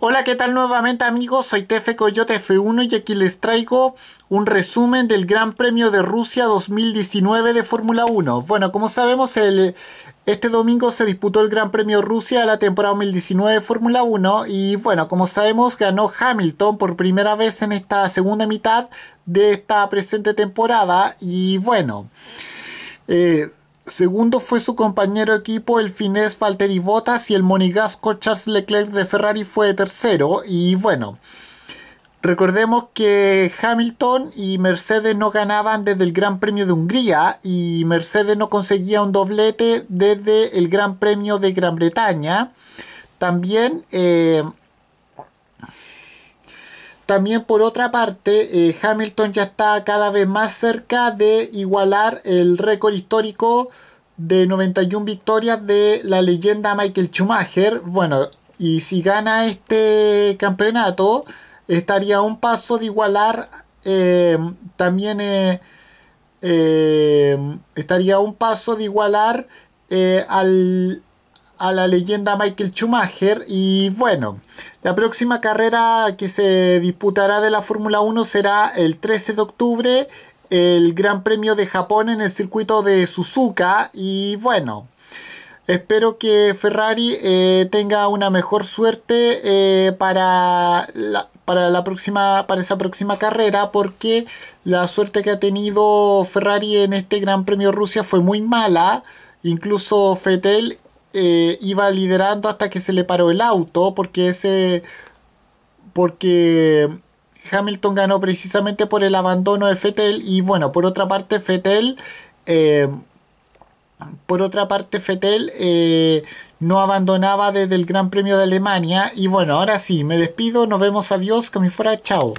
Hola, ¿qué tal nuevamente amigos? Soy Tefe Coyote F1 y aquí les traigo un resumen del Gran Premio de Rusia 2019 de Fórmula 1. Bueno, como sabemos, el, este domingo se disputó el Gran Premio Rusia a la temporada 2019 de Fórmula 1 y bueno, como sabemos, ganó Hamilton por primera vez en esta segunda mitad de esta presente temporada y bueno... Eh, Segundo fue su compañero equipo el finés Valtteri Bottas y el monigasco Charles Leclerc de Ferrari fue tercero. Y bueno, recordemos que Hamilton y Mercedes no ganaban desde el Gran Premio de Hungría y Mercedes no conseguía un doblete desde el Gran Premio de Gran Bretaña. También... Eh, también por otra parte, eh, Hamilton ya está cada vez más cerca de igualar el récord histórico de 91 victorias de la leyenda Michael Schumacher. Bueno, y si gana este campeonato, estaría a un paso de igualar eh, también eh, eh, estaría a un paso de igualar al, a la leyenda Michael Schumacher. Y bueno, la próxima carrera que se disputará de la Fórmula 1 será el 13 de octubre el Gran Premio de Japón en el circuito de Suzuka y bueno, espero que Ferrari eh, tenga una mejor suerte eh, para, la, para, la próxima, para esa próxima carrera porque la suerte que ha tenido Ferrari en este Gran Premio Rusia fue muy mala. Incluso Fetel eh, iba liderando hasta que se le paró el auto porque ese... porque Hamilton ganó precisamente por el abandono de Fettel y bueno, por otra parte Fettel... Eh, por otra parte, Fettel eh, no abandonaba desde el Gran Premio de Alemania. Y bueno, ahora sí, me despido, nos vemos, adiós, que me fuera, chao.